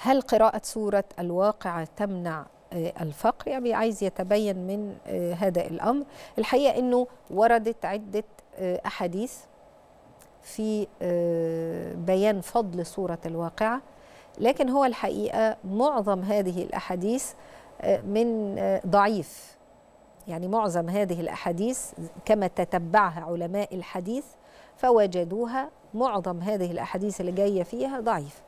هل قراءة سورة الواقعة تمنع آه، الفقر يعني عايز يتبين من آه، هذا الأمر الحقيقة أنه وردت عدة آه، أحاديث في بيان فضل سورة الواقعة لكن هو الحقيقة معظم هذه الأحاديث من ضعيف يعني معظم هذه الأحاديث كما تتبعها علماء الحديث فوجدوها معظم هذه الأحاديث اللي جاية فيها ضعيف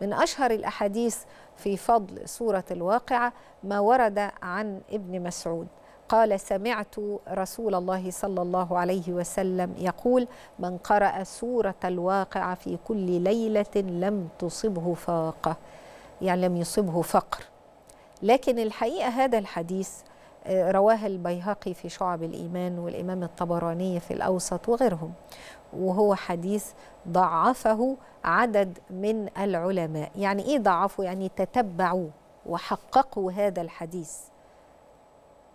من أشهر الأحاديث في فضل سورة الواقعة ما ورد عن ابن مسعود قال سمعت رسول الله صلى الله عليه وسلم يقول من قرأ سورة الواقعة في كل ليلة لم تصبه فاقة يعني لم يصبه فقر لكن الحقيقة هذا الحديث رواه البيهقي في شعب الإيمان والإمام الطبراني في الأوسط وغيرهم وهو حديث ضعفه عدد من العلماء يعني إيه ضعفه؟ يعني تتبعوا وحققوا هذا الحديث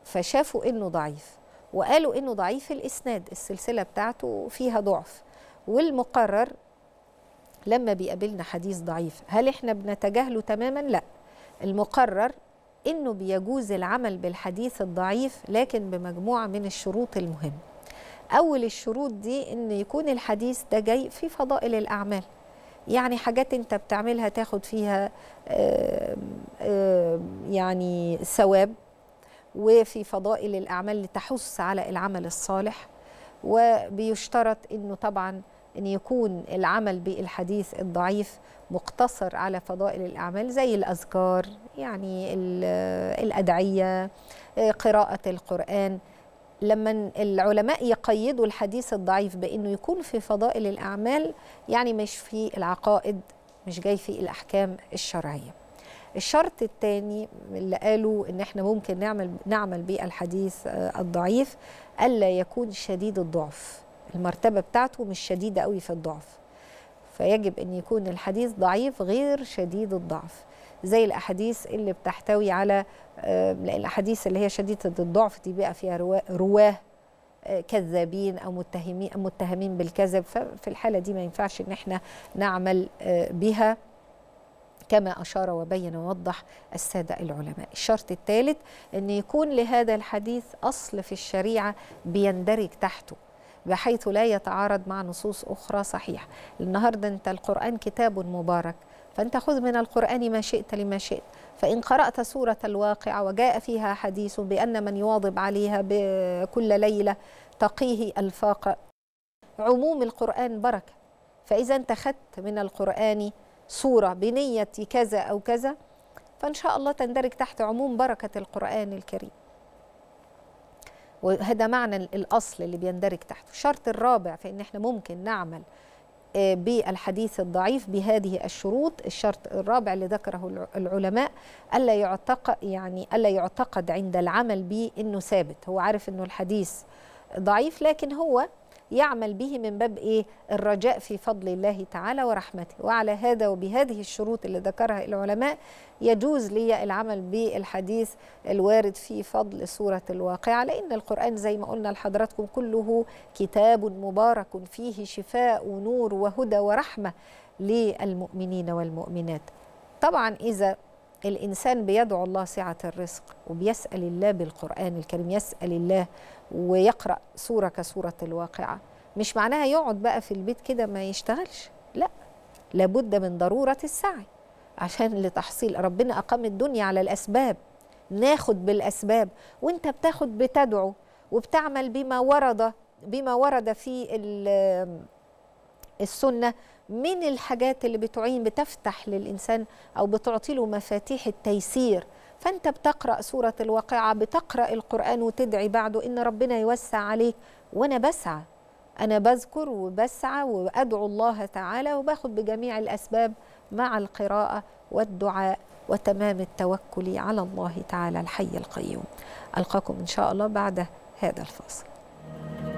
فشافوا إنه ضعيف وقالوا إنه ضعيف الإسناد السلسلة بتاعته فيها ضعف والمقرر لما بيقابلنا حديث ضعيف هل إحنا بنتجاهله تماما؟ لا المقرر أنه بيجوز العمل بالحديث الضعيف لكن بمجموعة من الشروط المهمة أول الشروط دي أن يكون الحديث ده جاي في فضائل الأعمال يعني حاجات انت بتعملها تاخد فيها آآ آآ يعني ثواب وفي فضائل الأعمال لتحث على العمل الصالح وبيشترط أنه طبعاً أن يكون العمل بالحديث الضعيف مقتصر على فضائل الأعمال زي الأذكار يعني الأدعية قراءة القرآن لما العلماء يقيدوا الحديث الضعيف بأنه يكون في فضائل الأعمال يعني مش في العقائد مش جاي في الأحكام الشرعية الشرط الثاني اللي قالوا ان احنا ممكن نعمل نعمل بالحديث آه، الضعيف الا يكون شديد الضعف المرتبه بتاعته مش شديده قوي في الضعف فيجب ان يكون الحديث ضعيف غير شديد الضعف زي الاحاديث اللي بتحتوي على آه، الاحاديث اللي هي شديده الضعف دي بقى فيها رواه آه، كذابين او متهمين متهمين بالكذب ففي الحاله دي ما ينفعش ان احنا نعمل آه، بها كما أشار وبين ووضح السادة العلماء الشرط الثالث أن يكون لهذا الحديث أصل في الشريعة بيندرج تحته بحيث لا يتعارض مع نصوص أخرى صحيحة النهاردة أنت القرآن كتاب مبارك فأنت خذ من القرآن ما شئت لما شئت فإن قرأت سورة الواقع وجاء فيها حديث بأن من يواظب عليها كل ليلة تقيه الفاقة عموم القرآن بركة فإذا أنت خدت من القرآن سورة بنية كذا أو كذا فإن شاء الله تندرج تحت عموم بركة القرآن الكريم وهذا معنى الأصل اللي بيندرج تحته الشرط الرابع في أن احنا ممكن نعمل آه، بالحديث الضعيف بهذه الشروط الشرط الرابع اللي ذكره العلماء ألا يعتقد يعني ألا يعتقد عند العمل به أنه ثابت هو عارف أنه الحديث ضعيف لكن هو يعمل به من باب إيه الرجاء في فضل الله تعالى ورحمته وعلى هذا وبهذه الشروط اللي ذكرها العلماء يجوز لي العمل بالحديث الوارد في فضل سورة الواقعة لأن القرآن زي ما قلنا لحضراتكم كله كتاب مبارك فيه شفاء ونور وهدى ورحمة للمؤمنين والمؤمنات طبعا إذا الإنسان بيدعو الله سعة الرزق وبيسأل الله بالقرآن الكريم يسأل الله ويقرأ سورة كسورة الواقعة مش معناها يقعد بقى في البيت كده ما يشتغلش لا لابد من ضرورة السعي عشان لتحصيل ربنا أقام الدنيا على الأسباب ناخد بالأسباب وانت بتاخد بتدعو وبتعمل بما ورد بما ورد في السنه من الحاجات اللي بتعين بتفتح للانسان او بتعطي له مفاتيح التيسير فانت بتقرا سوره الواقعه بتقرا القران وتدعي بعده ان ربنا يوسع عليك وانا بسعى انا بذكر وبسعى وادعو الله تعالى وباخد بجميع الاسباب مع القراءه والدعاء وتمام التوكل على الله تعالى الحي القيوم القاكم ان شاء الله بعد هذا الفاصل